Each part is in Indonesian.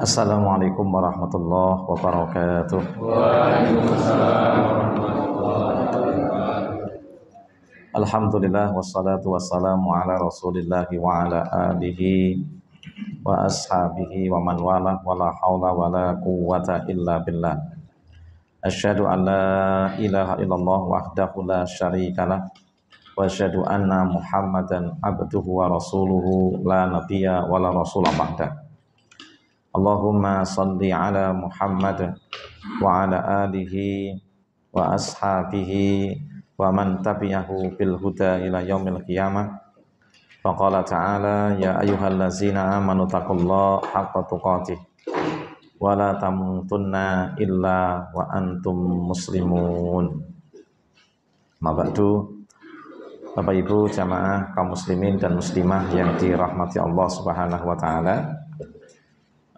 Assalamualaikum warahmatullahi wabarakatuh. Alhamdulillah wassalatu wassalamu ala Rasulillahi wa ala alihi wa ashabihi wa man wala wa wala haula la quwwata illa billah. Asyhadu an la ilaha illallah wahdahu la lah wa asyhadu anna Muhammadan abduhu wa rasuluhu la nabiyya la rasula ba'dahu. Allahumma salli ala Muhammad wa ala alihi wa ashabihi wa man tabi'ahu bil huda ila yaumil qiyamah. Faqala ta'ala ya ayyuhallazina amanu taqullaha haqqa tuqatih wa la tamutunna illa wa antum muslimun. Mabadu Bapak Ibu jamaah kaum muslimin dan muslimah yang dirahmati Allah Subhanahu wa taala.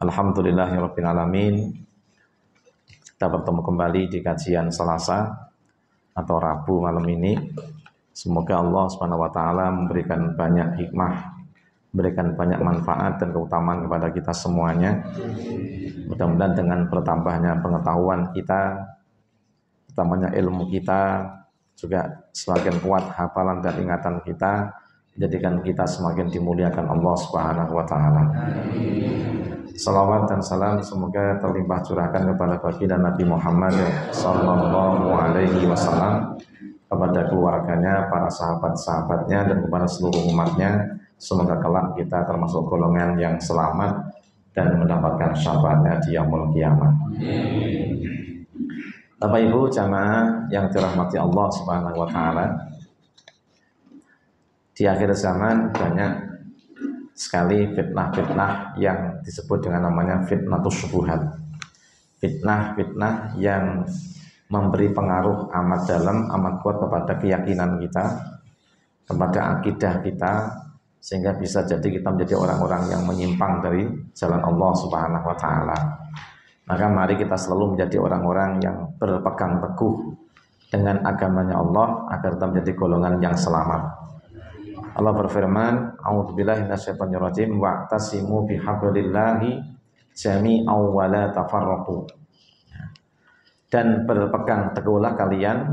Alhamdulillahirabbil alamin. Kita bertemu kembali di kajian Selasa atau Rabu malam ini. Semoga Allah Subhanahu wa taala memberikan banyak hikmah, memberikan banyak manfaat dan keutamaan kepada kita semuanya. Mudah-mudahan dengan bertambahnya pengetahuan kita, bertambahnya ilmu kita, juga semakin kuat hafalan dan ingatan kita, jadikan kita semakin dimuliakan Allah Subhanahu wa taala. Salawat dan salam semoga terlimpah curahkan kepada dan Nabi Muhammad sallallahu alaihi wasallam kepada keluarganya, para sahabat-sahabatnya dan kepada seluruh umatnya. Semoga kelak kita termasuk golongan yang selamat dan mendapatkan syafaatnya di yaumul kiamat. Bapak Ibu jamaah yang dirahmati Allah Subhanahu wa taala, di akhir zaman banyak sekali fitnah-fitnah yang disebut dengan namanya fitnah subuhat fitnah-fitnah yang memberi pengaruh amat dalam, amat kuat kepada keyakinan kita, kepada akidah kita, sehingga bisa jadi kita menjadi orang-orang yang menyimpang dari jalan Allah Subhanahu wa taala. Maka mari kita selalu menjadi orang-orang yang berpegang teguh dengan agamanya Allah agar kita menjadi golongan yang selamat. Allah berfirman, "A'udzubillahi minasyaitonirrajim wa tasimu bihablillahi jami'aw wa la tafarraqu." Dan berpegang teguhlah kalian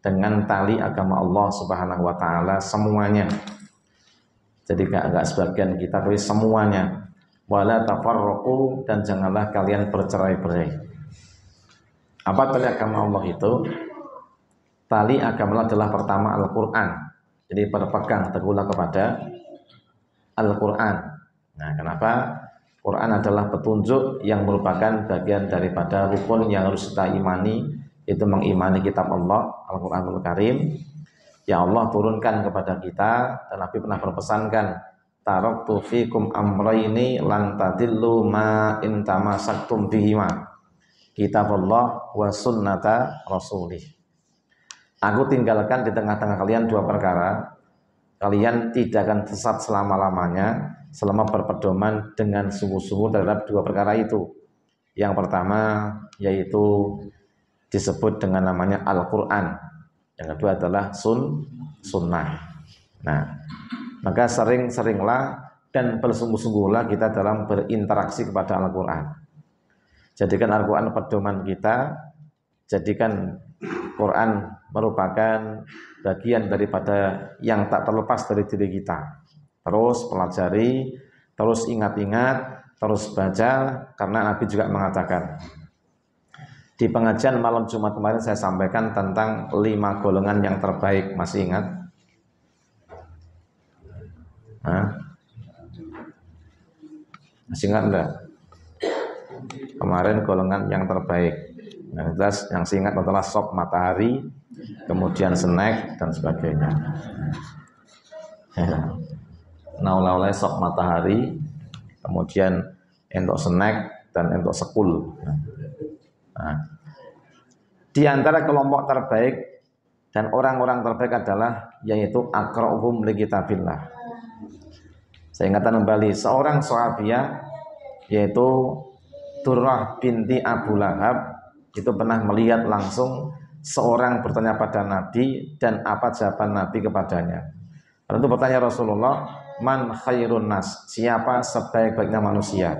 dengan tali agama Allah Subhanahu wa taala semuanya. Jadi enggak enggak sebagian kita tapi semuanya. Wala tafarraqu dan janganlah kalian bercerai-berai. Apa tali agama Allah itu? Tali agama adalah pertama Al-Qur'an jadi pada berpegang teguhlah kepada Al-Quran. Nah, kenapa? Quran adalah petunjuk yang merupakan bagian daripada rukun yang harus kita imani, itu mengimani kitab Allah, Al-Quranul Karim, Ya Allah turunkan kepada kita, Nabi pernah berpesankan, Tarok tufikum amraini lantadillu ma intama saktum bihima. Kitab Allah wa sunnata rasulih. Aku tinggalkan di tengah-tengah kalian dua perkara. Kalian tidak akan sesat selama-lamanya selama berpedoman dengan sungguh-sungguh terhadap dua perkara itu. Yang pertama yaitu disebut dengan namanya Al-Qur'an. Yang kedua adalah sun sunnah. Nah, maka sering-seringlah dan bersungguh-sungguhlah kita dalam berinteraksi kepada Al-Qur'an. Jadikan Al-Qur'an pedoman kita, jadikan Quran merupakan bagian daripada yang tak terlepas dari diri kita. Terus pelajari, terus ingat-ingat, terus baca karena Nabi juga mengatakan di pengajian malam Jumat kemarin saya sampaikan tentang lima golongan yang terbaik masih ingat Hah? masih ingat enggak kemarin golongan yang terbaik yang jelas yang singkat adalah sop matahari, kemudian snack dan sebagainya. Ya. Nah oleh-oleh sop matahari, kemudian entok snack dan entok sekul. Ya. Nah. Di antara kelompok terbaik dan orang-orang terbaik adalah yaitu akrohum likitabillah. Saya ingatkan kembali seorang sahabiah yaitu Turrah binti Abu Lahab itu pernah melihat langsung seorang bertanya pada Nabi dan apa jawaban Nabi kepadanya. Lalu itu bertanya Rasulullah, man khairun nas, siapa sebaik-baiknya manusia?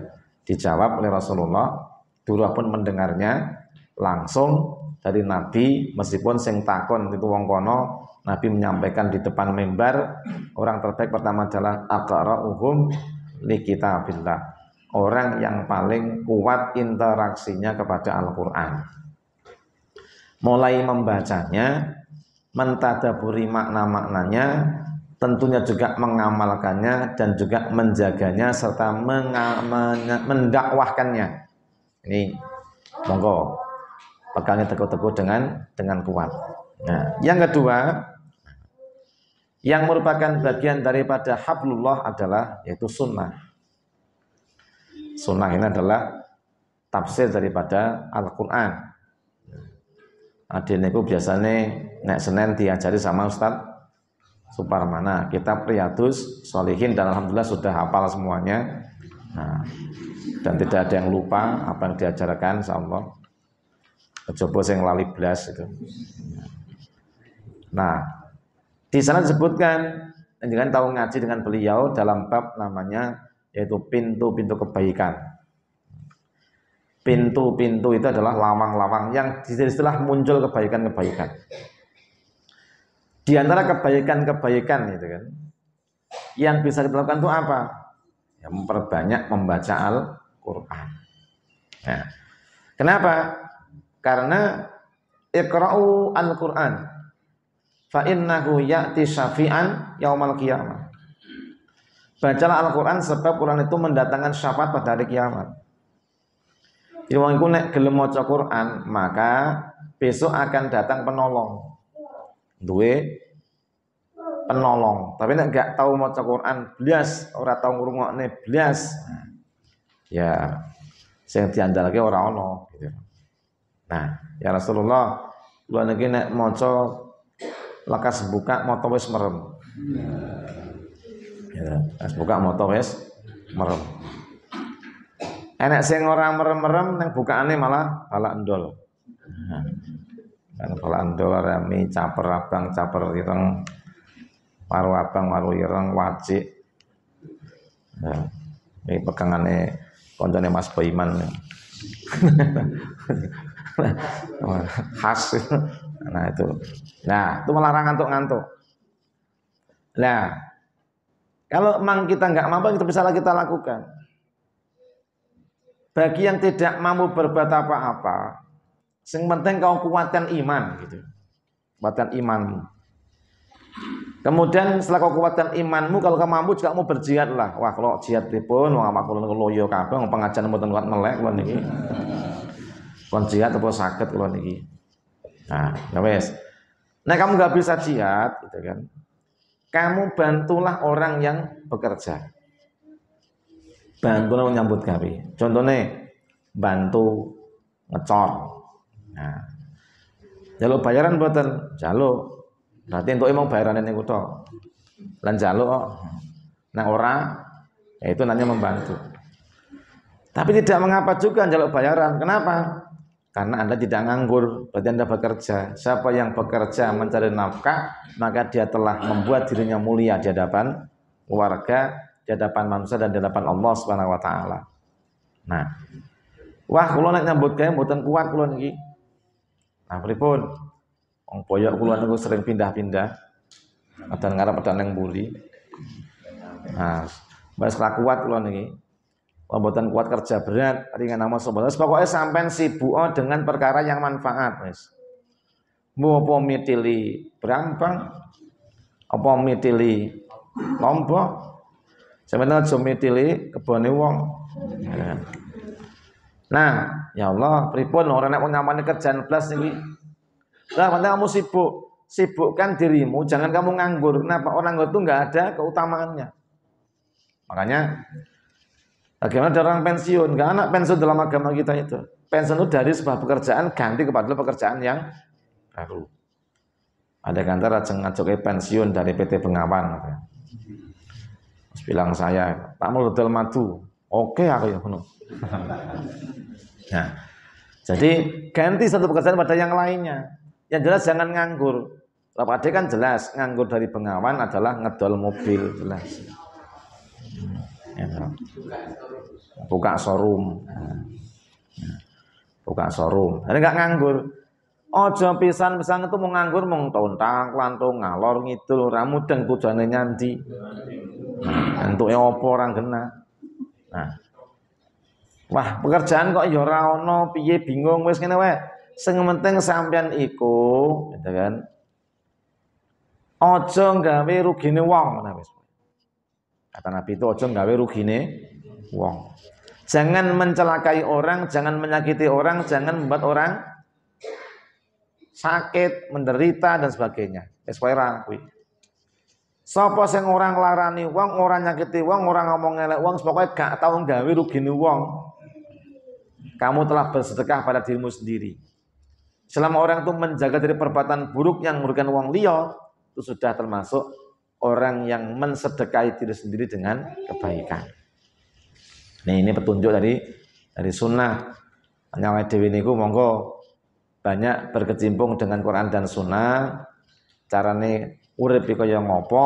Dijawab oleh Rasulullah, Durah pun mendengarnya langsung dari Nabi, meskipun sing takon itu wong kono, Nabi menyampaikan di depan mimbar, orang terbaik pertama adalah uhum li kitabillah orang yang paling kuat interaksinya kepada Al-Quran. Mulai membacanya, mentadaburi makna-maknanya, tentunya juga mengamalkannya dan juga menjaganya serta mendakwahkannya. Ini monggo pegangnya teguh-teguh dengan dengan kuat. Nah, yang kedua yang merupakan bagian daripada hablullah adalah yaitu sunnah. Sunnah ini adalah tafsir daripada Al-Quran. Adil itu biasanya naik Senin diajari sama Ustadz Suparmana. Kita priatus, Solihin dan Alhamdulillah sudah hafal semuanya. Nah, dan tidak ada yang lupa apa yang diajarkan sama Allah. Coba yang lali belas itu. Nah, di sana disebutkan dengan tahu ngaji dengan beliau dalam bab namanya yaitu pintu-pintu kebaikan. Pintu-pintu itu adalah lawang-lawang yang istilah muncul kebaikan-kebaikan. Di antara kebaikan-kebaikan itu kan, yang bisa dilakukan itu apa? Ya, memperbanyak membaca Al-Quran. Nah, kenapa? Karena Iqra'u Al-Quran fa'innahu ya'ti syafi'an yaumal qiyamah Bacalah Al-Quran sebab Quran itu mendatangkan syafaat pada hari kiamat. Jadi ya, orang itu nek Quran, maka besok akan datang penolong. Duwe penolong. Tapi nek gak tahu moco Quran, blas ora tahu ngrungokne belias Ya sing diandalke ora ono gitu. Nah, ya Rasulullah, lu nek nek maca lekas buka motor wis merem. Ya, buka nah, moto wes merem. Enak sih orang merem-merem buka bukaane malah pala endol. Karena pala endol rame caper abang caper ireng paru abang paru ireng wajik. Ini nah, Ini pegangane koncone Mas Boyman. khas nah itu nah itu melarang ngantuk-ngantuk nah kalau memang kita nggak mampu, kita bisa kita lakukan. Bagi yang tidak mampu berbuat apa-apa, yang penting kau kuatkan iman gitu. Kuatkan imanmu. Kemudian setelah kau kuatkan imanmu, kalau kau mampu juga mau berjihad lah. Wah kalau jihad pun, wah kalau loyo kabeh, pengajian mau kuat melek kon niki. Kon jihad atau sakit kalau niki. Nah, ya wes. Nah kamu nggak bisa jihad, gitu kan. Kamu bantulah orang yang bekerja. Bantulah menyambut gawe. Contohnya bantu ngecor. Nah, jaluk bayaran buatan, jaluk. Berarti untuk emang bayaran ini kuto Lan jaluk, oh. nah orang ya itu nanya membantu. Tapi tidak mengapa juga jaluk bayaran. Kenapa? karena Anda tidak nganggur, berarti Anda bekerja. Siapa yang bekerja mencari nafkah, maka dia telah membuat dirinya mulia di hadapan warga, di hadapan manusia dan di hadapan Allah Subhanahu wa taala. Nah, wah kalau nek nyambut kayak mboten kuat kalau niki. Nah, pripun? Wong boyok kula niku sering pindah-pindah. Ada ngarep ada neng buri. Nah, wis kuat kalau niki. Pembuatan kuat kerja berat, ringan amal sobat. Pokoknya sampai sibuk dengan perkara yang manfaat, wis. Mau mitili berambang, apa mitili lombok, sebenarnya aja mitili kebone wong. Nah, nah ya Allah, pripun orang yang nyaman kerjaan plus ini. Lah, mana kamu sibuk. Sibukkan dirimu, jangan kamu nganggur. Kenapa orang nganggur itu nggak ada keutamaannya. Makanya Bagaimana ada orang pensiun? Gak anak pensiun dalam agama kita itu. Pensiun itu dari sebuah pekerjaan ganti kepada pekerjaan yang baru. Ada kantor rajeng ngajuk pensiun dari PT Bengawan. Terus bilang saya, tak mau hotel madu. Oke aku ya penuh. nah, jadi ganti satu pekerjaan pada yang lainnya. Yang jelas jangan nganggur. Lah kan jelas nganggur dari Bengawan adalah ngedol mobil jelas. Ya. buka showroom, ya. Ya. buka showroom, ini nggak nganggur ojo pisan pisan itu mau nganggur mau tontang lantung ngalor ngidul ramu dan tujuane nyanti yang nah, opo orang kena nah Wah, pekerjaan kok ya ora ono, piye bingung wis ngene wae. Sing penting sampean iku, gitu kan. Aja gawe rugine wong ngono wis. Kata Nabi itu ojo rugi rugine wong. Jangan mencelakai orang, jangan menyakiti orang, jangan membuat orang sakit, menderita dan sebagainya. Wis wae kuwi. orang larani wong, orang nyakiti wong, orang ngomong elek wong, pokoknya gak tau gawe rugine wong. Kamu telah bersedekah pada dirimu sendiri. Selama orang itu menjaga dari perbuatan buruk yang merugikan wong liya, itu sudah termasuk orang yang mensedekai diri sendiri dengan kebaikan. Nah ini petunjuk dari dari sunnah. Nyawa Dewi niku monggo banyak berkecimpung dengan Quran dan sunnah. Carane urip kaya ngopo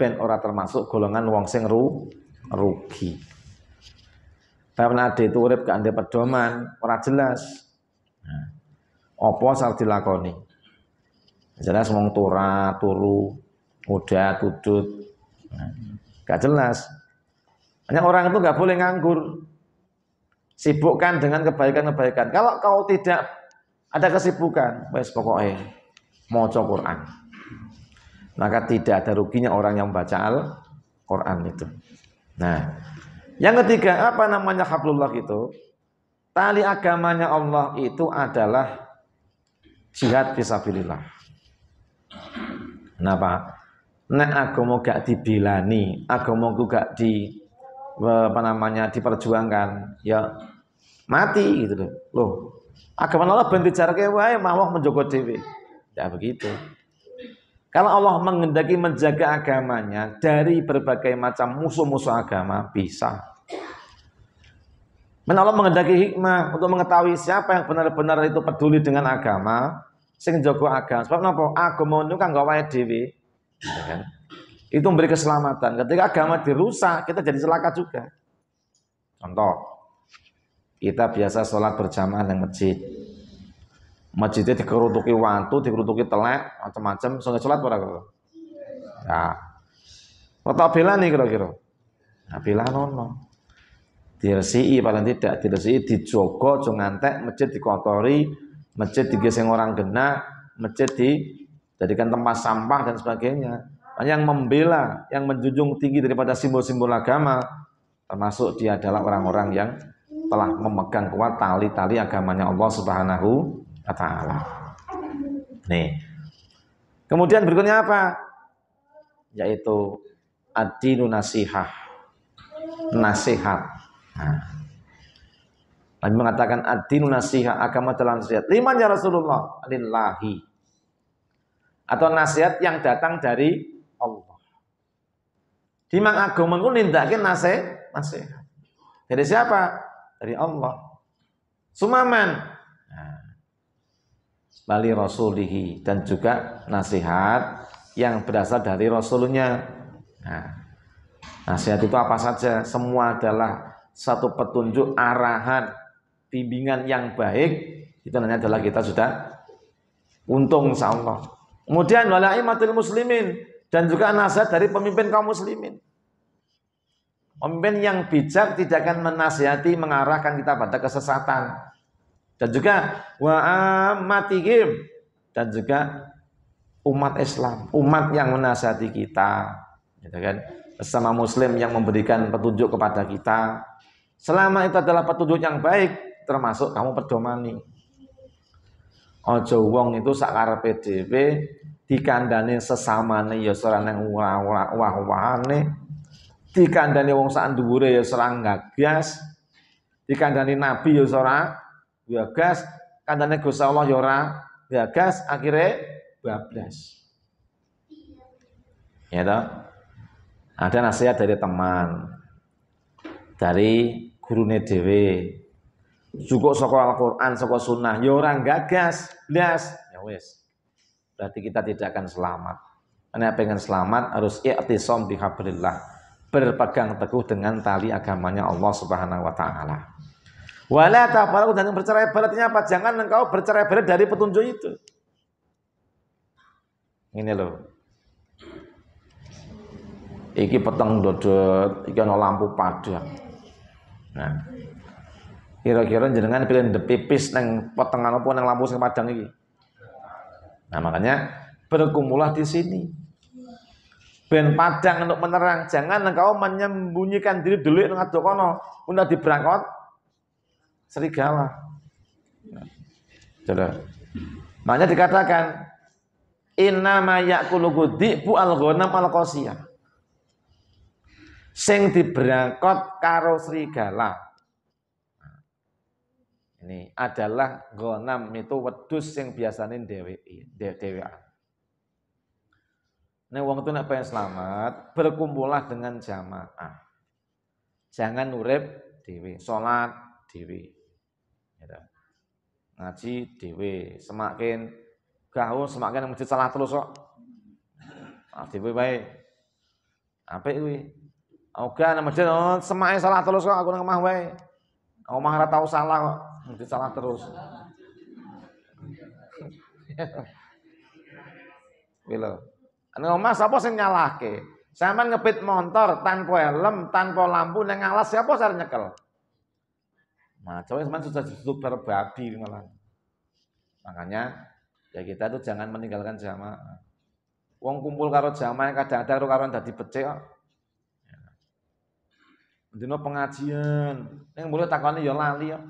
ben ora termasuk golongan wong sing ru, rugi. Bab nade itu urip gak pedoman, ora jelas. Nah, apa sal dilakoni? Jelas mong turu udah tudut, gak jelas hanya orang itu gak boleh nganggur sibukkan dengan kebaikan-kebaikan kalau kau tidak ada kesibukan wes pokoknya mau Quran maka tidak ada ruginya orang yang baca Al Quran itu nah yang ketiga apa namanya hablullah itu tali agamanya Allah itu adalah jihad fisabilillah Kenapa? nek agama gak dibilani, dibelani agamaku gak di eh, apa namanya diperjuangkan ya mati gitu loh loh agama Allah ben dijarke wae mawah menjogo dhewe tidak ya begitu kalau Allah menghendaki menjaga agamanya dari berbagai macam musuh-musuh agama bisa Men Allah menghendaki hikmah untuk mengetahui siapa yang benar-benar itu peduli dengan agama, sing jaga agama. Sebab napa? Agama itu kan gak wae dhewe. Iya kan? Itu memberi keselamatan. Ketika agama dirusak, kita jadi celaka juga. Contoh, kita biasa sholat berjamaah di masjid. Masjidnya dikerutuki waktu, dikerutuki telek, macam-macam. sholat sholat pada kira Ya. Kata bila nih kira-kira. Nah, bila nono. Diresii paling tidak, diresii dijogo, jangan masjid dikotori, masjid digeseng orang genah, masjid di jadikan tempat sampah dan sebagainya. Nah, yang membela, yang menjunjung tinggi daripada simbol-simbol agama, termasuk dia adalah orang-orang yang telah memegang kuat tali-tali agamanya Allah Subhanahu wa taala. Nih. Kemudian berikutnya apa? Yaitu adinu nasihah. Nasihat. Nah. mengatakan adinu nasihah, agama telah nasihat. lima ya Rasulullah? Lillahi atau nasihat yang datang dari Allah. Di mang agama ku nindakin nasihat, nasihat. Dari siapa? Dari Allah. Sumaman. Nah. Bali Rasulihi dan juga nasihat yang berasal dari Rasulnya. Nah, nasihat itu apa saja? Semua adalah satu petunjuk arahan, bimbingan yang baik. Itu nanya adalah kita sudah untung sama Allah Kemudian walaimatul muslimin dan juga nasihat dari pemimpin kaum muslimin. Pemimpin yang bijak tidak akan menasihati mengarahkan kita pada kesesatan. Dan juga wa'amatihim dan juga umat Islam, umat yang menasihati kita, gitu kan? Sesama muslim yang memberikan petunjuk kepada kita. Selama itu adalah petunjuk yang baik termasuk kamu pedomani. Ojo wong itu sakarepe PDP, dikandani sesamane ya serang nang wah-wahane. Dikandani wong sak dhuwure ya serang gagas. Dikandani nabi ya ora gagas, kandane Gusti Allah ya ora gagas, akhirnya bablas. Ya toh? Ada nasihat dari teman, dari gurune dhewe, juga soko Al-Qur'an, soko sunnah, ya orang gagas, blas. Ya wis. Berarti kita tidak akan selamat. Karena pengen selamat harus i'tisom bihabrillah. Berpegang teguh dengan tali agamanya Allah Subhanahu wa taala. Wala tafarraqu dan bercerai beratnya apa? Jangan engkau bercerai berat dari petunjuk itu. Ini loh, iki peteng dodot iki ada lampu padang nah kira-kira jenengan pilih depipis neng potongan apa neng lampu sing padang iki nah makanya berkumpulah di sini ben padang untuk menerang jangan engkau menyembunyikan diri dulu nang ngaduk kono udah diberangkot serigala Sudah. Makanya dikatakan innama ya'kulu ghudibu al-ghanam al Sing diberangkot karo serigala ini adalah gonam itu wedus yang biasanya dewi dewi ini uang itu nak pengen selamat, berkumpullah dengan jamaah. Jangan nurep dewi, sholat dewi. Ya Ngaji dewi, semakin gahu semakin masjid salah terus kok. Ah dewi baik. Apa itu? Oke, nama masjid, semai oh, semakin salah terus kok aku nang omah wae. Omah ora tau salah kok. Mungkin salah terus. Bila. Gitu. Nang omah sapa sing nyalahke? Sampeyan ngepit motor tanpa helm, tanpa lampu ning alas siapa sing nyekel? Nah, nah, sampeyan sudah justru berbadi, malah. Makanya ya kita tuh jangan meninggalkan jamaah. Wong kumpul karo jamaah kadang-kadang karo karo dadi becik ya. Dino pengajian, yang mulut takone ya lali kok.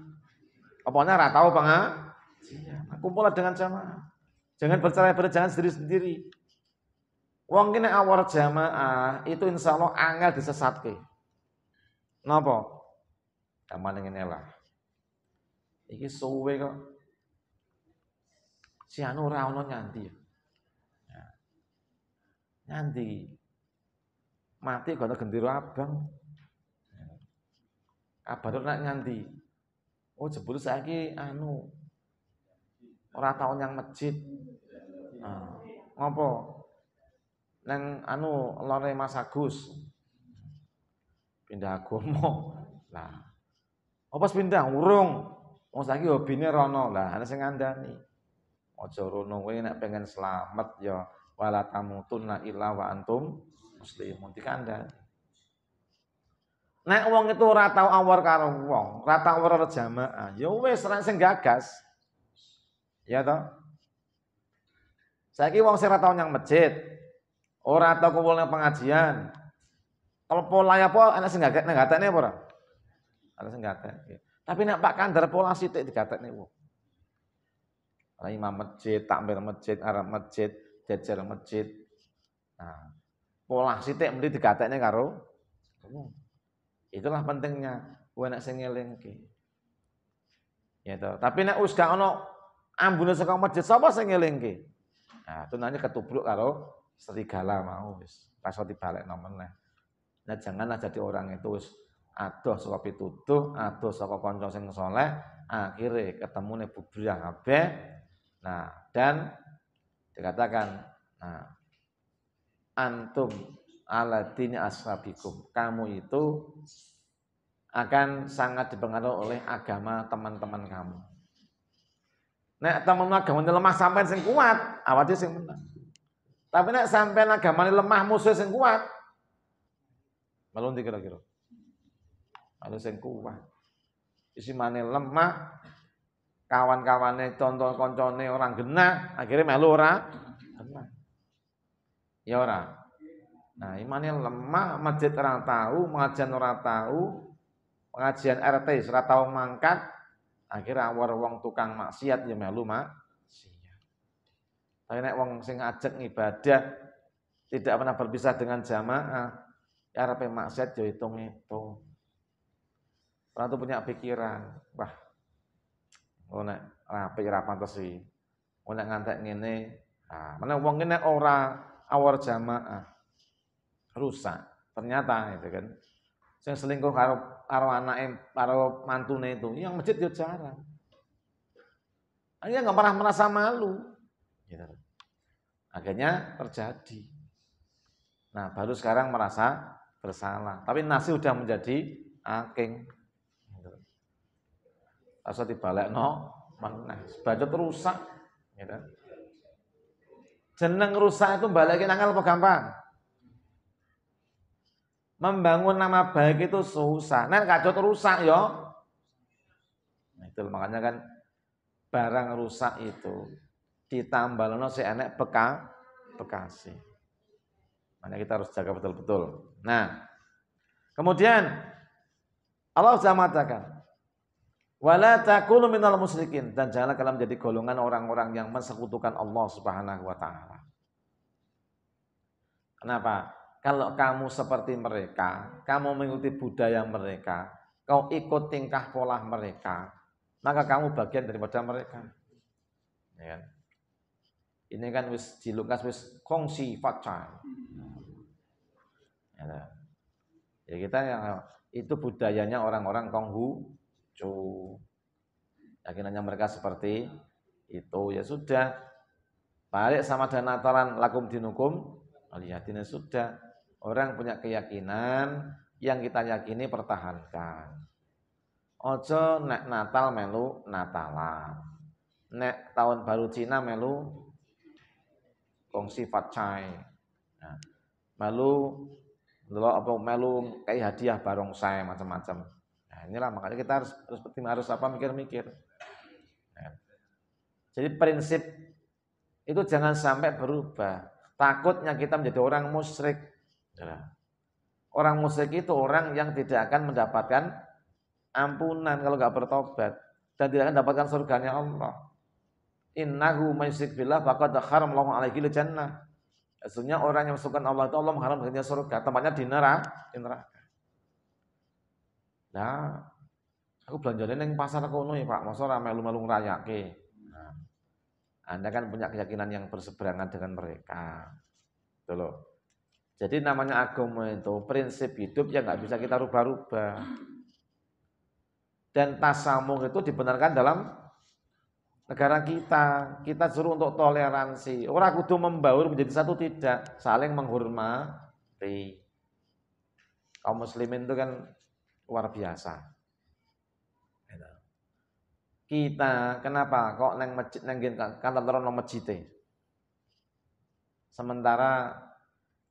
Apanya ratau tau pengajian. Kumpul dengan jamaah. Jangan bercerai-berai, jangan sendiri-sendiri. Wong kene awar jamaah itu insya Allah angel disesatke. Napa? Kamane ngene lah. Iki suwe kok. Si anu ora ono nyanti. Ya? Ya. Nyanti. Mati kok gendero abang. Kabar ya. nak nyanti oh jebul saiki anu ora tahun yang masjid nah, ngopo neng anu lore Mas Agus pindah agama lah opas oh, pindah urung wong oh, saiki hobine rono lah ana sing ngandani aja rono kowe nek pengen selamat ya wala tamutunna illa wa antum muslimun dikandani Nek wong itu ora tau awor karo wong, ora tau awor karo jamaah, ya wis ora sing gagas. Ya toh? Saiki wong sing ora tau nyang masjid, ora tau kumpul nang pengajian. Kalau pola ya apa anak sing gagas nang gatekne apa ora? Anak sing gagas. Ya. Tapi nek Pak Kandar pola sithik digatekne wong. Ana imam masjid, takmir masjid, arah masjid, jajar masjid. Nah, pola sithik mesti digatekne karo wong. Itulah pentingnya kowe nak ke. Ya toh. Tapi nak wis ono ambune saka masjid sapa sing ngelingke? Nah, nanya ketubruk karo serigala mau wis. Pas dibalik meneh. Nah, janganlah jadi orang itu wis adoh saka pituduh, adoh saka kanca sing saleh, akhire ketemune bubrah kabeh. Nah, dan dikatakan nah antum aladini ashabikum. Kamu itu akan sangat dipengaruhi oleh agama teman-teman kamu. Nek teman agama lemah sampai sing kuat, awalnya sing menang. Tapi nek sampai agama lemah musuh sing kuat, nanti kira-kira. Malu sing kuat, isi mana lemah, kawan-kawannya contoh koncone orang genah, akhirnya melu orang Ya orang. Nah, imannya lemah, masjid orang tahu, pengajian orang tahu, pengajian RT serat tahu mangkat, akhirnya awar wong tukang maksiat ya melu mak. Tapi nek wong sing ajak ibadah tidak pernah berpisah dengan jamaah, ya arepe maksiat jauh ya hitung-hitung. Orang tuh punya pikiran, wah. Ngono oh, nek rapi rapat pantes sih. Oh, Ngono ngantek ngene. Ah, mana wong ini ora awar jamaah rusak ternyata itu kan yang selingkuh karo karo anake karo mantune itu yang masjid yo jarang akhirnya nggak pernah merasa malu gitu. akhirnya terjadi nah baru sekarang merasa bersalah tapi nasi udah menjadi aking gitu. rasa dibalik no mana sebajut rusak gitu. jeneng rusak itu balikin akal apa gampang Membangun nama baik itu susah. Nah, kacau rusak ya. Nah, itu makanya kan barang rusak itu ditambalono si enek peka bekasi. Makanya kita harus jaga betul-betul. Nah, kemudian Allah sudah mengatakan, Wala takunu minal musyrikin dan janganlah kalian menjadi golongan orang-orang yang mensekutukan Allah Subhanahu wa taala. Kenapa? Kalau kamu seperti mereka, kamu mengikuti budaya mereka, kau ikut tingkah pola mereka, maka kamu bagian daripada mereka. Ya. Kan? Ini kan wis Lukas wis kongsi faca. Ya. Kan? ya kita yang itu budayanya orang-orang Konghucu. Akhirnya mereka seperti itu ya sudah. Balik sama dan Natalan lakum dinukum Lihat ini ya sudah Orang punya keyakinan yang kita yakini pertahankan. Ojo nek Natal melu Natalan. Nek tahun baru Cina melu kongsi facai. Nah, melu lo apa melu kayak hadiah barong saya macam-macam. Nah, inilah makanya kita harus harus harus apa mikir-mikir. Nah, jadi prinsip itu jangan sampai berubah. Takutnya kita menjadi orang musyrik Nah. Orang musyrik itu orang yang tidak akan mendapatkan ampunan kalau nggak bertobat dan tidak akan mendapatkan surganya Allah. Innahu mayyusik billah faqad haramallahu alaihi jannah. Sesungguhnya orang yang masukkan Allah itu Allah mengharamkannya surga, tempatnya di neraka, neraka. Nah, aku belanjanya yang pasar kono ya Pak, masa ramai melu-melu nah, anda kan punya keyakinan yang berseberangan dengan mereka. Betul gitu loh. Jadi namanya agama itu prinsip hidup yang nggak bisa kita rubah-rubah. Dan tasamung itu dibenarkan dalam negara kita. Kita suruh untuk toleransi. Orang kudu membaur menjadi satu tidak, saling menghormati. Kaum muslimin itu kan luar biasa. Gitu. Kita kenapa kok neng masjid neng kantor orang masjid e? Sementara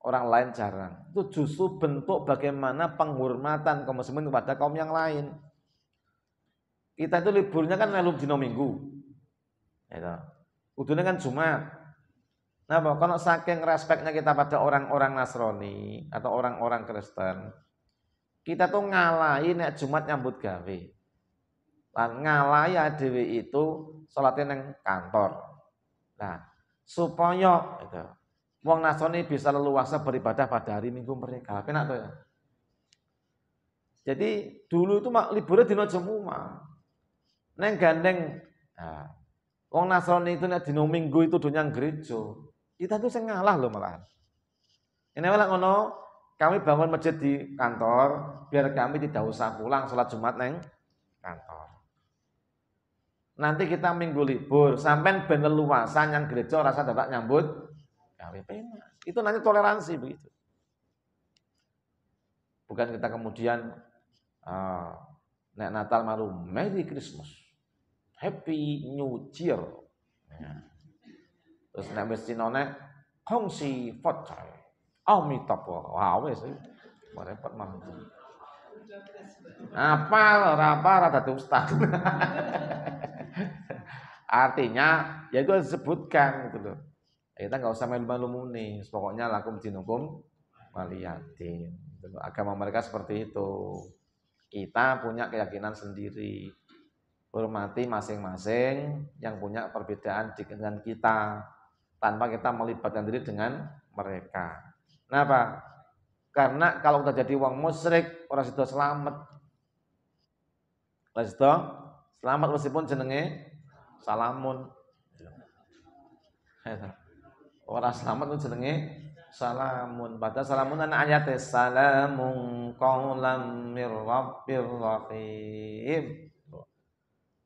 orang lain jarang. Itu justru bentuk bagaimana penghormatan kaum muslimin kepada kaum yang lain. Kita itu liburnya kan lalu dino minggu. Itu. Ya Udunnya kan Jumat. Nah, kalau saking respeknya kita pada orang-orang Nasrani atau orang-orang Kristen, kita tuh ngalai nek Jumat nyambut gawe. Lan ngalai dhewe itu salatnya neng kantor. Nah, supaya itu Wong Nasrani bisa leluasa beribadah pada hari Minggu mereka. Penak tuh ya. Jadi dulu itu mak liburnya dino semua. Neng gandeng. Nah, wong Nasrani itu nek dino Minggu itu dunia gerejo, Kita tuh sengalah loh malah. Ini malah ngono, kami bangun masjid di kantor biar kami tidak usah pulang sholat Jumat neng kantor. Nanti kita minggu libur, sampai bener luasan yang gereja rasa dapat nyambut KW pena. Itu nanti toleransi begitu. Bukan kita kemudian uh, eh, naik Natal malu Merry Christmas, Happy New Year. Ya. Terus nek wis cinone kongsi fotoy. Amitabha. Wah wis repot mah. Apa apa rata tuh ustaz. Artinya ya gue sebutkan gitu loh kita eh, nggak usah main malu muni pokoknya lakum dinukum waliyatin agama mereka seperti itu kita punya keyakinan sendiri hormati masing-masing yang punya perbedaan dengan kita tanpa kita melibatkan diri dengan mereka. Kenapa? Karena kalau kita jadi uang musyrik, orang situ selamat. Orang situ selamat meskipun jenenge salamun. Orang selamat itu jenenge salamun. Pada salamun ana ayat salamun qaulam mir rabbir rahim.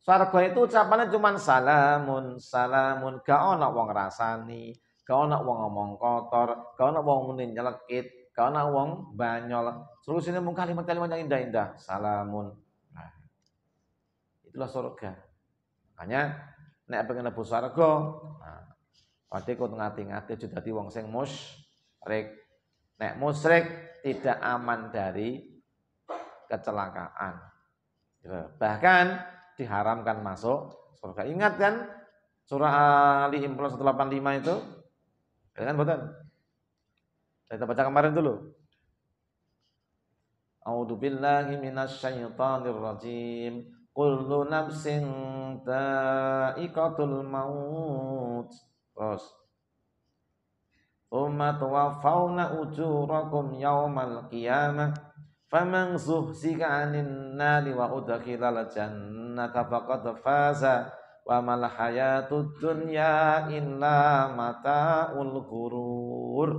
Sarga itu ucapannya cuma salamun, salamun. Gak ada orang rasani, gak ada orang ngomong kotor, gak ada orang muni nyelekit, gak ada orang banyol. Solusinya mungkin kalimat-kalimat yang indah-indah. Salamun. Nah, itulah surga. Makanya nek pengen lebu sarga, nah, Padahal kau ngati-ngati sudah di wong sing musrik. Nek musrik tidak aman dari kecelakaan. Ya, bahkan diharamkan masuk surga. Ingat kan surah Ali Imran 185 itu? Ya kan betul? Kita baca kemarin dulu. A'udzu billahi minasyaitonir rajim. Kullu nafsin dha'iqatul maut. Terus. wa fauna ujurakum yaumal qiyamah faman zuhzika anin nari wa udkhilal jannata faqad faza wa mal hayatud dunya illa mataul ghurur.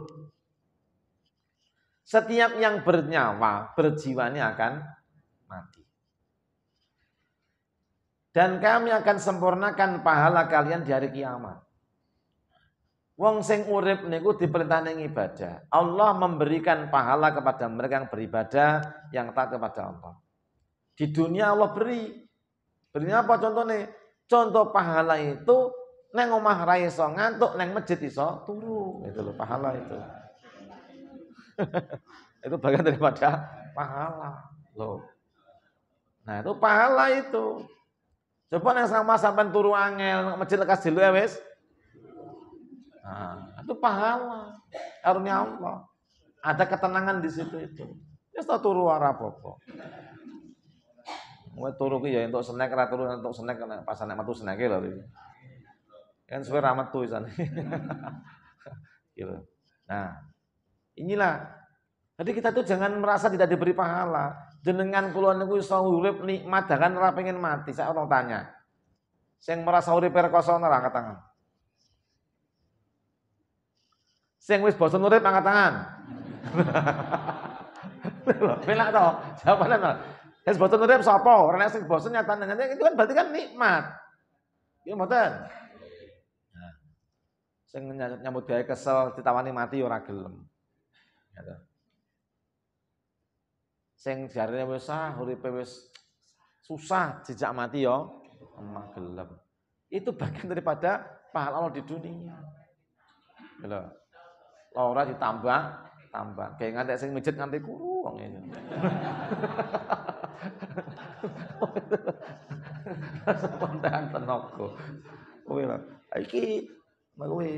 Setiap yang bernyawa, berjiwanya akan mati dan kami akan sempurnakan pahala kalian di hari kiamat. Wong sing urip niku neng ibadah. Allah memberikan pahala kepada mereka yang beribadah yang tak kepada Allah. Di dunia Allah beri. Beri apa contohnya? Contoh pahala itu neng omah rai iso ngantuk, neng masjid iso turu. Itu loh pahala itu. itu bagian daripada pahala. Loh. Nah, itu pahala itu. Coba yang sama sampai turu angel, masjid lekas dulu ya wes. Nah, itu pahala karunia Allah. Ada ketenangan di situ itu. Ya sudah turu popo Wah turu ki ya untuk snack ra turu snack pas anak metu snack lho Kan suwe ra metu isan. gitu. Nah, inilah jadi kita tuh jangan merasa tidak diberi pahala. Jenengan kulon niku iso urip nikmat dengan ora pengen mati. Saya orang tanya. Sing merasa urip perkosa ora angkat tangan. Sing wis bosan urip angkat tangan. Penak to, Siapa to. Wis bosan urip sapa? Ora nek sing bosen nyatane itu kan berarti kan nikmat. Ya mboten. Nah, sing nyambut gawe kesel ditawani mati ya ora gelem. Seng gitu. Sing jarine wis sah, uripe wis susah jejak mati yo ya, emang gelem. Itu bagian daripada pahala Allah di dunia. Gitu. Ora ditambah tambah. Kayak nganti sing mijet nganti kuru wong ini. Spontan tenoko. Kowe lah. iki kowe.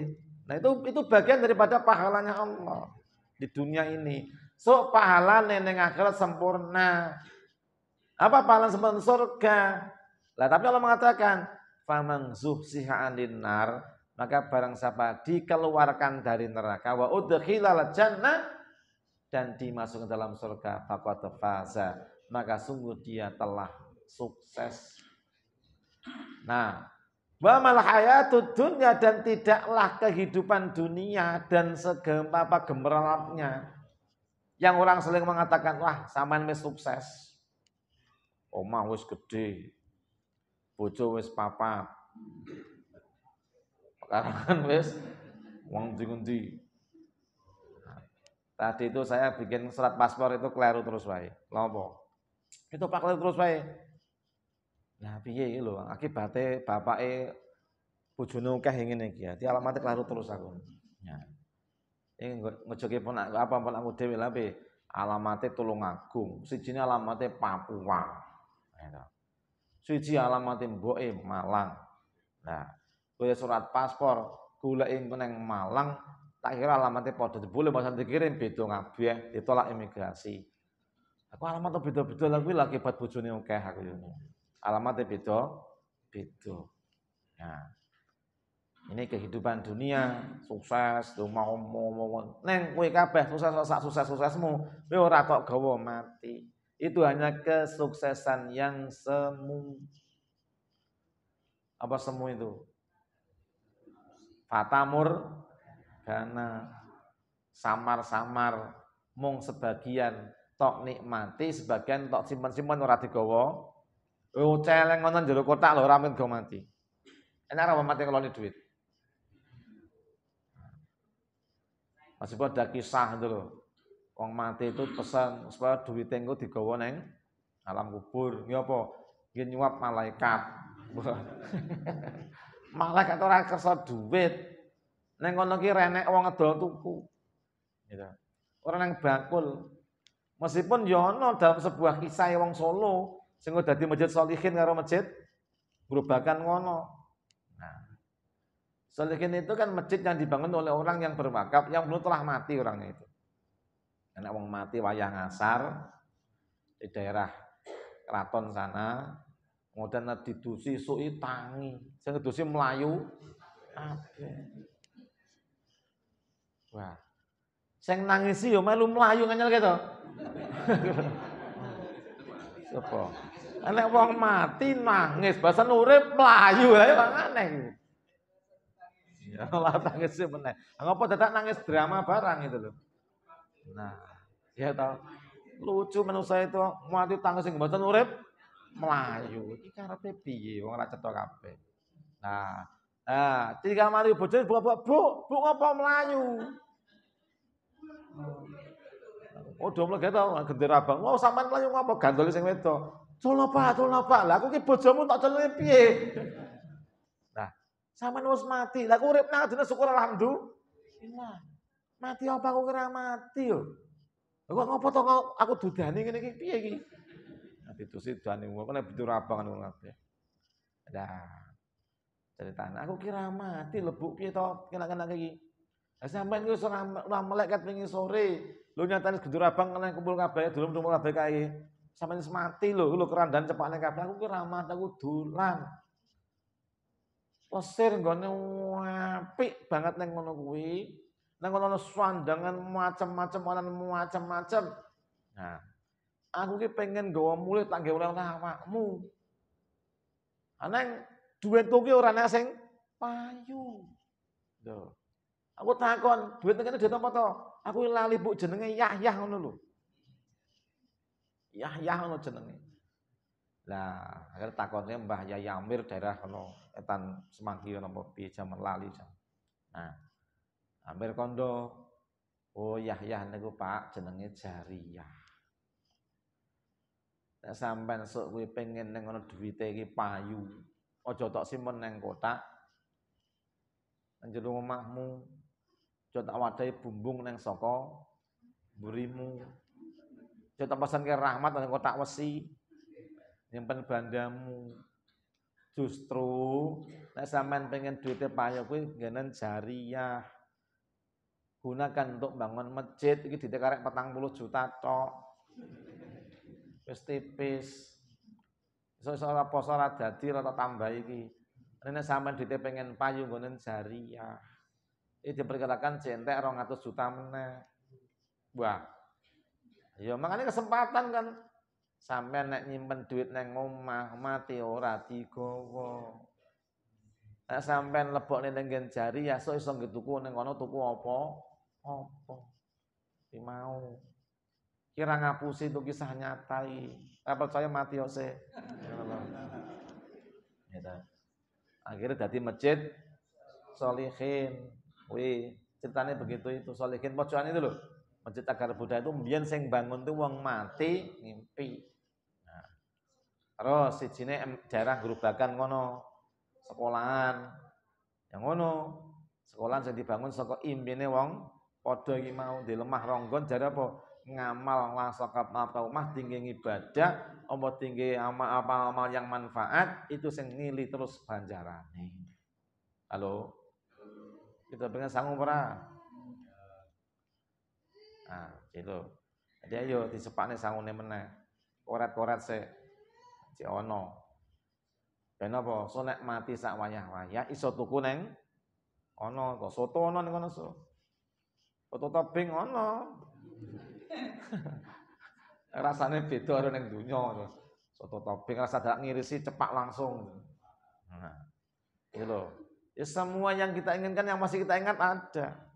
Nah itu itu bagian daripada pahalanya Allah di dunia ini. So pahala neneng akhirat sempurna. Apa pahala sempurna surga? Lah tapi Allah mengatakan, "Faman zuhsiha 'anil nar maka barang siapa dikeluarkan dari neraka wa udkhilal jannah dan dimasukkan dalam surga faqad faza maka sungguh dia telah sukses nah wa mal hayatud dunya dan tidaklah kehidupan dunia dan segala apa gemerlapnya yang orang sering mengatakan wah saman mes sukses omah wis gede bojo wis papa karangan wis wong ngendi Tadi itu saya bikin surat paspor itu keliru terus wae. Lopo? Itu Pak keliru terus wae. Nah, piye iki lho, akibate bapake bojone akeh ngene iki. Dadi ya. alamat e keliru terus aku. Ya. Ini ngejoki pun apa pun aku dewi lagi alamatnya tolong Agung, ya siji alamatnya Papua, siji alamatnya Boe Malang. Nah, gue surat paspor, gula engko yang Malang, tak kira alamatnya padha boleh masa dikirim bedo ngabih ditolak imigrasi. Aku alamatnya bedo bedo lah lagi buat bojone akeh aku ini. Alamatnya bedo, bedo. Nah, ini kehidupan dunia, sukses, tuh mau mau mau. Neng kue kabeh sukses sukses sukses suksesmu, gue ora kok gawa mati. Itu hanya kesuksesan yang semu. Apa semu itu? Fatamur karena samar-samar mung sebagian tok nikmati sebagian tok simpen-simpen ora digawa. Oh celeng ngono jero kotak lho ora go mati. Enak ora mati kalau duit. Masih pun ada kisah itu loh. Wong mati itu pesan supaya duit engko digawa neng alam kubur. ngapa ya apa? nyuap malaikat malah gak ora kersa duit. Neng kono ki renek wong ngedol tuku. Gitu. yang nang bakul. Meskipun jono ya dalam sebuah kisah wong Solo sing dadi masjid solihin karo masjid merupakan ngono. Nah, solihin itu kan masjid yang dibangun oleh orang yang berwakaf yang belum telah mati orangnya itu. Anak wong mati wayah ngasar di daerah keraton sana mau nek didusi suki tangi. saya ngedusi Melayu. kabeh. Wah. Sing nangisi yo melu mlayu nganyel gitu. Sopo? Enak wong mati nangis, bahasa nurep melayu Ayo, ya, bang aneh Ya Allah sih meneh. Ngapa tetap nangis drama barang itu loh. Nah, ya tau. Lucu menurut saya itu mati tangis sing mboten urip melayu iki karepe piye wong ora cetha kabeh nah nah tiga mari bojone buka-buka bu bu ngopo melayu Oh, dom lagi tau gendera abang. Oh, sampean melayu ngopo gandole sing wedok. Tolong Pak, tolong Pak. Lah aku ki bojomu tak celuk piye? Nah, sampean wis mati. Lah aku urip nang dunya syukur alhamdulillah. Mati apa aku kira mati yo. Kok ngopo to aku dudani ngene iki piye iki? itu situ ane kan wong kena kan abang anu kabeh. Lah tanah aku kira mati lebuk piye to kena-kena iki. Lah sampean ku iso meleket wingi sore. lho nyatane gedur abang kena kumpul kabeh dulum kumpul kabeh kae. semati mati lho, lho kerandan cepakne kabeh aku kira mati aku dulan. Pesir gone apik banget neng ngono kuwi. Nang ngono swandangan macam-macam, orang macam-macam. Nah, aku ki pengen gawa mulih tak gawe oleh awakmu. Aneng ah, toge ki ora ana payu. Lho. Aku takon, duit kene duit tempat to? Aku lali Bu jenenge Yahyah ngono lho. Yahyah ngono jenenge. Lah, akhirnya takonnya Mbah Yayamir daerah kono etan semanggi kono apa piye jaman lali jam. Nah, Amir kondo, oh yah niku Pak jenenge Jariyah. Nek sampean sok kuwi pengen ning ngono duwite iki payu. Aja tok simpen neng kotak. Nang jero omahmu. Aja tak wadahi bumbung neng saka burimu. Aja tak pesanke rahmat neng kotak wesi. Nyimpen bandamu. Justru nek sampean pengen duwite payu kuwi ngenen jariah. Gunakan untuk bangun masjid iki ditekarek karek 40 juta tok wis tipis. Iso iso ora poso ora dadi ora tambah iki. Rene sampean dite pengen payu nggonen jariah. Iki diperkirakan centek 200 juta meneh. Wah. Ya makanya kesempatan kan sampean nek nyimpen duit neng omah mati ora digowo. Nek sampean lebokne ning nggen jariah so iso tuku neng kono tuku apa? Apa? Ki mau. Kira ngapusi itu kisah nyata. Apa saya mati ose. Gitu. Akhirnya jadi masjid solihin. Wih, ceritanya begitu itu solihin pojokan itu loh. Masjid Agar Buddha itu mbiyen sing bangun tuh wong mati ngimpi. Nah. Terus sijine daerah gerobakan ngono. Sekolahan. Yang ngono, sekolahan sing dibangun saka impine wong padha iki mau lemah ronggon jadi apa? ngamal wasakap atau mah tinggi ibadah apa tinggi amal-amal yang manfaat itu sing ngili terus banjarane halo kita pengen sanggup ora nah gitu jadi ayo disepakne nih menang, korat-korat se si ono ben apa mati sak wayah-wayah iso tuku neng ono kok soto ono nih kono so soto tebing ono Rasanya beda ada yang dunia Soto topping rasa dak ngirisi cepak langsung. Nah, Ya semua yang kita inginkan yang masih kita ingat ada.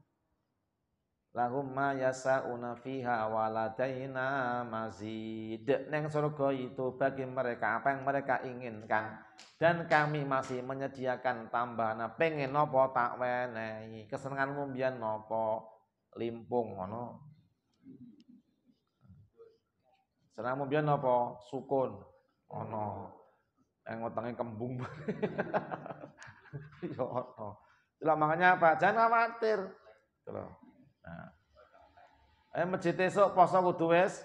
Lahum ma yasa'una fiha waladaina mazid. Neng surga itu bagi mereka apa yang mereka inginkan dan kami masih menyediakan tambahan pengen nopo tak wenehi kesenangan mumbian nopo limpung ngono mau biyen apa? Sukun. Ana. Yang wetenge kembung. ya ana. Itulah makanya apa? Jangan khawatir. Gitu nah. Eh masjid esuk poso kudu wis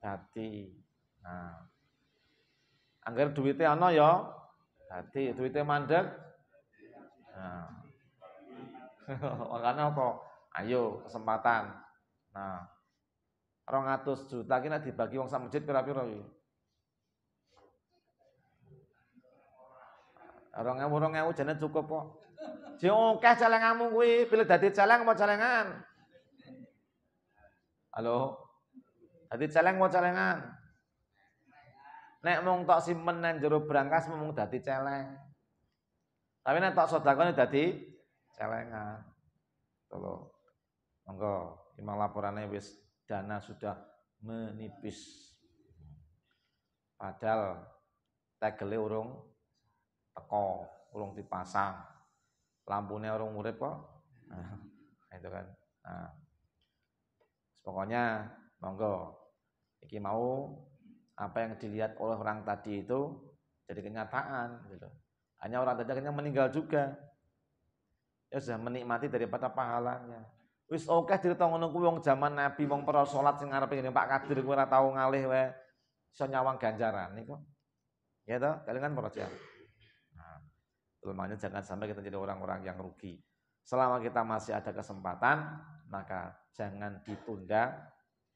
dadi. Nah. Angger duwite ana ya dadi, duwite mandek. Nah. Makanya apa? Ayo kesempatan. Nah, 200 juta kita dibagi uang sama masjid roy. pira iki? burung yang jane cukup kok. Sing caleg kamu gue pilih dari celeng mau celengan? Halo. dari celeng mau celengan? Nek mung tok simen nang jero berangkas mung dadi celeng. Tapi tak tok sedekahne dadi celengan. Tolong. Monggo, imang laporane bis dana sudah menipis. Padahal tegelnya urung teko, urung dipasang. Lampunya urung murid kok. Nah, itu kan. Nah. Pokoknya monggo iki mau apa yang dilihat oleh orang tadi itu jadi kenyataan gitu. Hanya orang tadi akhirnya meninggal juga. Ya sudah menikmati daripada pahalanya. Wis oke cerita ngono kuwi wong zaman Nabi wong para salat sing arepe ngene Pak Kadir kuwi ora tau ngalih wae iso nyawang ganjaran niku. Ya toh, kalian kan para jamaah. Nah, lemahnya jangan sampai kita jadi orang-orang yang rugi. Selama kita masih ada kesempatan, maka jangan ditunda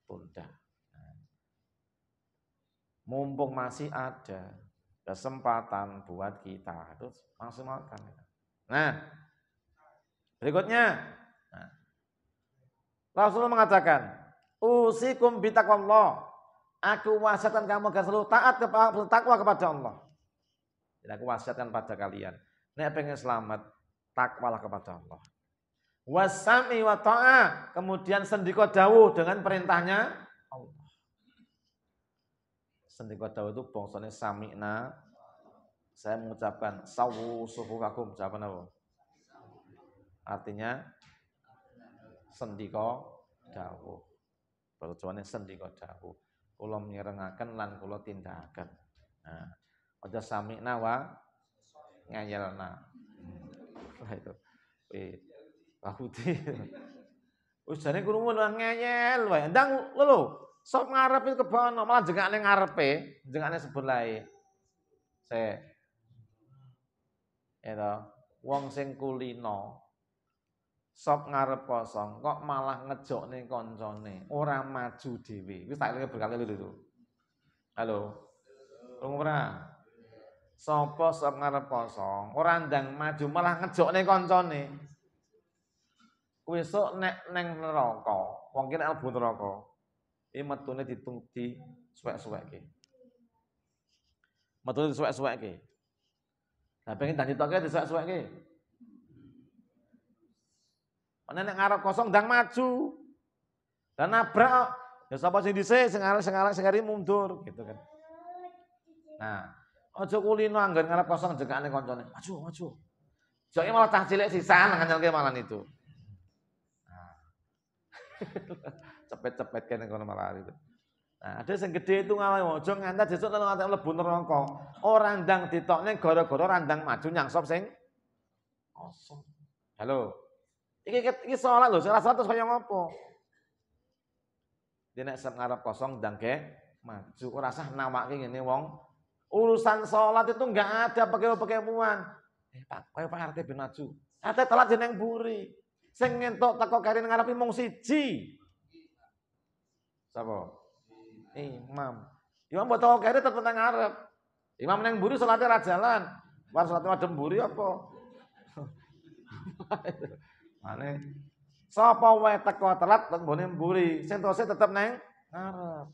tunda. Nah, mumpung masih ada kesempatan buat kita, terus maksimalkan. Nah, berikutnya. Nah, Rasulullah mengatakan, "Usikum bitaqwallah." Aku wasiatkan kamu agar selalu taat kepada bertakwa kepada Allah. Jadi aku wasiatkan pada kalian, nek pengen selamat, takwalah kepada Allah. Wasami wa ta'ah. Kemudian sendiko dawuh dengan perintahnya Allah. Sendiko dawuh itu bongsone sami'na. Saya mengucapkan sawu suhu kagum. Ucapan apa? Artinya sendika dawuh. Perjuane sendika dawuh. Kula mirengaken lan kula tindakaken. Nah, aja sami'na wa ngayalna. Hmm. Lah itu. Eh, Wahuti. Wis jane krungu ngeyel wae. Ndang lho, sok ngarepe kebono, malah jengane ngarepe, jengane sebelahe. Se. Eta ya wong sing kulino sop ngarep kosong kok malah ngejok nih koncone orang maju dewi wis tak lihat berkali lu itu halo rumah ora sopo sop ngarep kosong orang dang maju malah ngejok nih koncone besok nek neng neroko mungkin elbu neroko ini metune ditung di suwek suwek ke metune di suwek suwek ke tapi ingin tanya tau ke di suwek suwek ke Nek ngarep kosong ndang maju. Dan nabrak. Ya sapa sing dhisik, sing arek sing sing mundur gitu kan. Nah, aja kulino anggar ngarep kosong jekane koncone. Maju, maju. Joke malah cah cilik sisan ngancelke malan itu. Nah. Cepet-cepet kene kono malah itu. Nah, ada sing gede itu ngalami ojo ngantar sesuk lan ngantar mlebu neraka. Ora oh, ndang ditokne gara-gara randang maju sop sing kosong. Halo. Iki iki salat lho, salah satu kaya ngopo? Dia nek sak ngarep kosong dangke maju ora sah nawake ngene wong. Urusan salat itu enggak ada pakai-pakaian. Eh Pak, koyo Pak RT ben maju. RT telat jeneng buri. Sing ngentuk teko karin ngarepi mung siji. Sapa? Imam. Imam buat teko kari tetep nang ngarep. Imam neng buri salate ra jalan. Bar salate wadem buri apa? Mane sapa wae teko telat teng bone mburi, sentose tetep neng ngarep.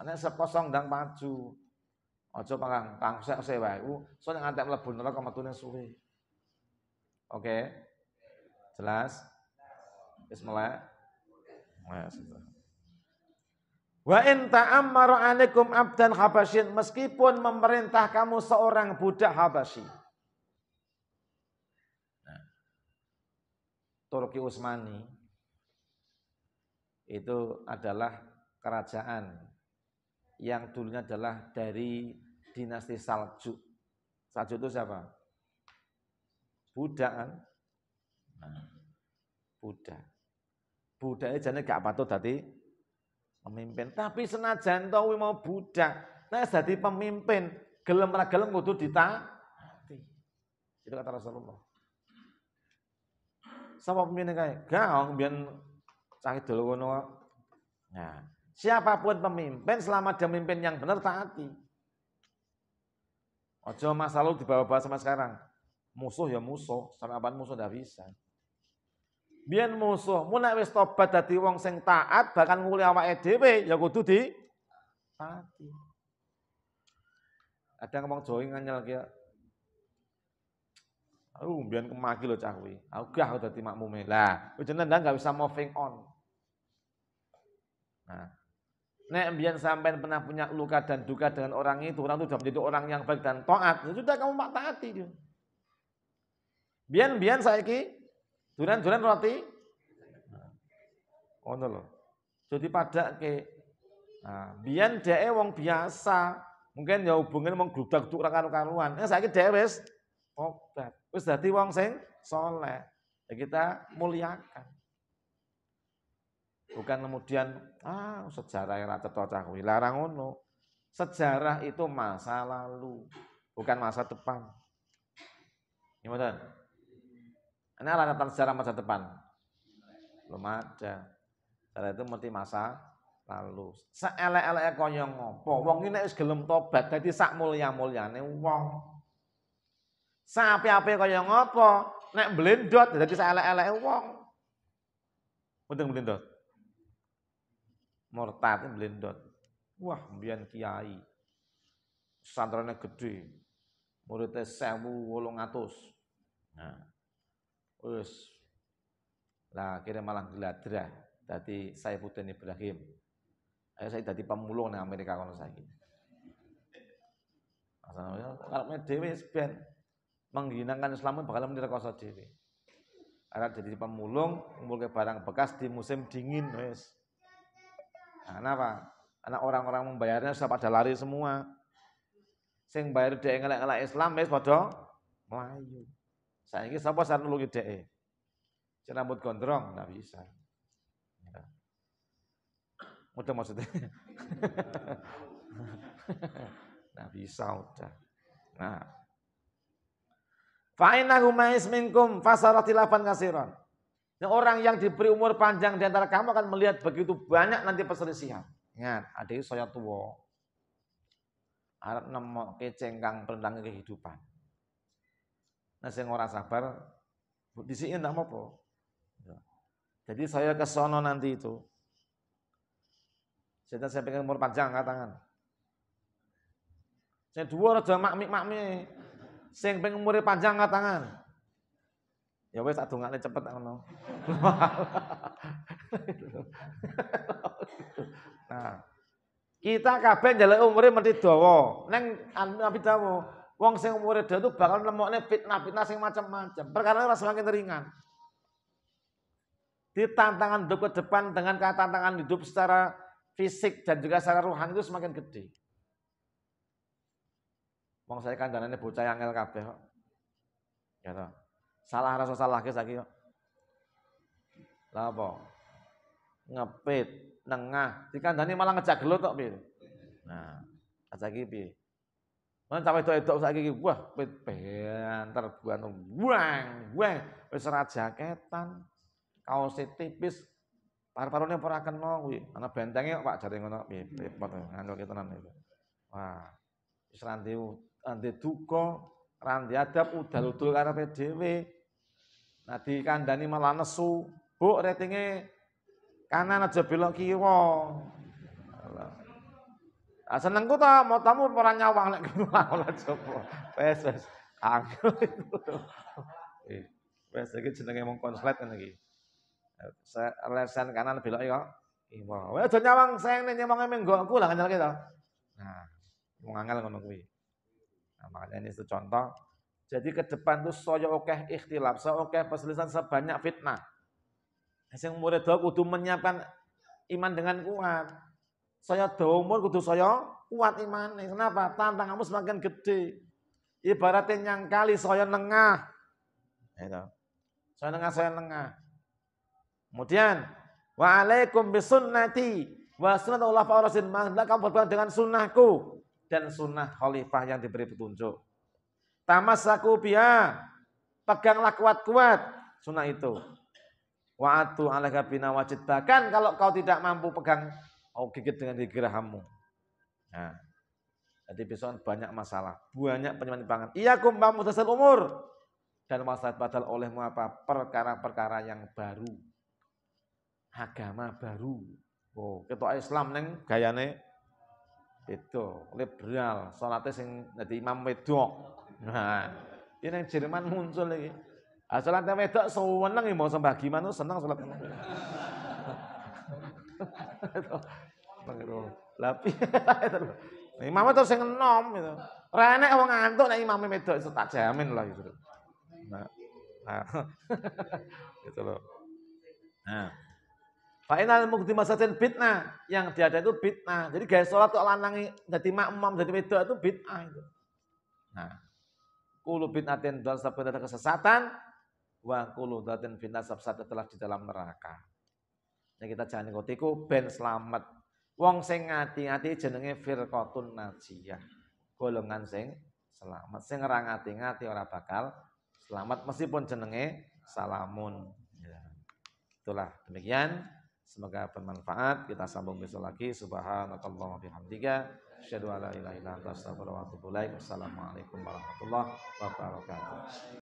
Mane sekosong ndang maju. Aja pangang tangsek-sek wae. So nek antek mlebu neraka metune suwe. Oke. Okay. Jelas? melek. Nah, Wa in ta'ammaru alaikum abdan habasyin meskipun memerintah kamu seorang budak habasyi. Turki Utsmani itu adalah kerajaan yang dulunya adalah dari dinasti Saljuk. Saljuk itu siapa? Buddha kan? Buddha. Buddha itu jadi gak patut tadi pemimpin. Tapi senajan tau mau Buddha, nah jadi pemimpin gelem ra gelem kudu ditaati. Itu kata Rasulullah. Sapa pemimpinnya kae? Gak mbiyen cah idol ngono Nah, siapapun pemimpin selama dia pemimpin yang benar taati. Ojo masa lalu dibawa-bawa sama sekarang. Musuh ya musuh, sampai apaan musuh ndak bisa. Biar musuh, mu nek wis tobat dadi wong sing taat bahkan nguli awake dhewe ya kudu di taati. Ada ngomong joing nganyel kaya Oh, biar kemaki lo cah kuwi. Aku gah dadi makmume. Lah, kuwi jenenge gak bisa moving on. Nah, Nek mbiyen sampean pernah punya luka dan duka dengan orang itu, orang itu sudah menjadi orang yang baik dan taat, ya sudah kamu mak taati dia. Ya. bian saya ki, duran-duran roti. no loh. Jadi pada ke nah, biyen dia wong biasa, mungkin ya hubungin mong gludak tuh orang karo-karuan. Eh saiki tobat. Wis dadi wong sing soleh. Ya kita muliakan. Bukan kemudian ah sejarah yang rata cocok kuwi. Larang ngono. Sejarah itu masa lalu, bukan masa depan. Gimana? Ya, ini alasan sejarah masa depan. Belum ada. Sejarah itu mesti masa lalu. Seelek-eleke kaya ngopo? Wong ini nek wis gelem tobat dadi sak mulya ini wong. Sapi-api yang ngopo? Nek blendot dadi saelek lele wong. Mudeng blendot. Murtad blendot. Wah, mbiyen kiai. Santrane gede. Muridnya atus. Nah. us. Lah kira malah geladrah saya putih Ibrahim. Ayo saya tadi pemulung nih Amerika kalau saya Asal kalau main dhewe menghinakan Islam bakal menirkoso diri. Anak jadi pemulung, mulai barang bekas di musim dingin Wes. Nah, kenapa? Karena orang-orang membayarnya sudah pada lari semua. Sing bayar dia ngelak-ngelak Islam wes Bodoh, melayu. Saya Saiki siapa sing nulungi dia? Sing rambut gondrong nggak bisa. Ya. Udah maksudnya. Nggak bisa udah. Nah, Fa'inahu ma'is minkum fasaratilafan kasiron. Nah, orang yang diberi umur panjang di antara kamu akan melihat begitu banyak nanti perselisihan. Ingat, ada saya tua. Arab nemok kecengkang tentang kehidupan. Nah, saya orang sabar, di sini enggak mau apa. Ya. Jadi saya ke sono nanti itu. Saya saya pengen umur panjang angkat Saya dua raja makmi-makmi. Sing pengen umur panjang nggak tangan. Ya wes satu nggak cepet ngono. nah, kita kabeh umur umure mesti dawa. Neng Nabi dawa, wong sing umur itu tuh bakal nemokne fitnah-fitnah sing macam-macam. Perkara ras semakin ringan. Di tantangan hidup ke depan dengan tantangan hidup secara fisik dan juga secara rohani itu semakin gede. Wong saya kandhane bocah angel kabeh kok. Ya toh. Salah rasa salah ge saiki kok. Lah apa? Ngepit nengah dikandhani malah ngejak gelut kok piye. Nah, saiki piye? Mana sampai itu itu saiki wah pit pen terbuang, buang, buang jaketan kaos tipis paru parunya pernah kena kuwi ana Pak jaringan ngono piye repot ngandel kita itu. Wah, serantiu ande duka, randi adab udal udul karena PDW. Nah kandani malah nesu. Bu ratingnya kanan aja belok kiwa. Nah, senengku tau, mau tamu ora nyawang nek malah coba, Wes pes, angkel itu. Eh, wes lagi jenenge mau konslet kan lagi. Lesen kanan belok iya, Iwa. Wes aja nyawang seng nek aku menggokku lah kanyel kita. Nah, mau angel ngono kui. Nah, makanya ini itu contoh. Jadi ke depan tuh soya okeh ikhtilaf, soya okeh perselisihan sebanyak fitnah. Nah, sing murid doa kudu menyiapkan iman dengan kuat. Saya doa umur kudu saya kuat iman. Kenapa? Tantanganmu semakin gede. Ibaratnya yang kali saya nengah. Nah, itu. Saya nengah, saya nengah. Kemudian, waalaikum bisunnati wa sunnatullah fa'urasin. Maka kamu berpegang dengan sunnahku dan sunnah khalifah yang diberi petunjuk. Tamasaku biha, peganglah kuat-kuat sunnah itu. Wa'atu ala bina wajib. Bahkan kalau kau tidak mampu pegang, kau gigit dengan digerahamu. Nah, jadi besok banyak masalah, banyak penyimpangan. Iya kumbang dasar umur dan masalah padahal olehmu apa perkara-perkara yang baru, agama baru. Oh, ketua Islam neng gayane itu liberal salatnya sing jadi imam wedok nah ini yang Jerman muncul lagi ah, salatnya wedok seneng mau ya, sembah gimana seneng salat tapi imam itu sing enom gitu rene wong ngantuk nih imam wedok itu tak jamin lah gitu nah, nah. gitu loh nah Fa'inal mukti masajin fitnah. Yang diada itu fitnah. Jadi gaya sholat kok lanangi jadi makmum, jadi wedok itu fitnah itu. Nah, kulu bid'atin dan sabda kesesatan wa kulu datin fitnah sabda telah di dalam neraka. Ya kita jangan ikutiku. ben selamat. Wong sing ngati-ngati jenenge firqatun najiyah. Golongan sing selamat. Sing ora ngati-ngati ora bakal selamat meskipun jenenge salamun. Ya, itulah demikian. Semoga bermanfaat. Kita sambung besok lagi. Subhanallah wa bihamdika. Asyhadu an la ilaha illa Wassalamualaikum warahmatullahi wabarakatuh.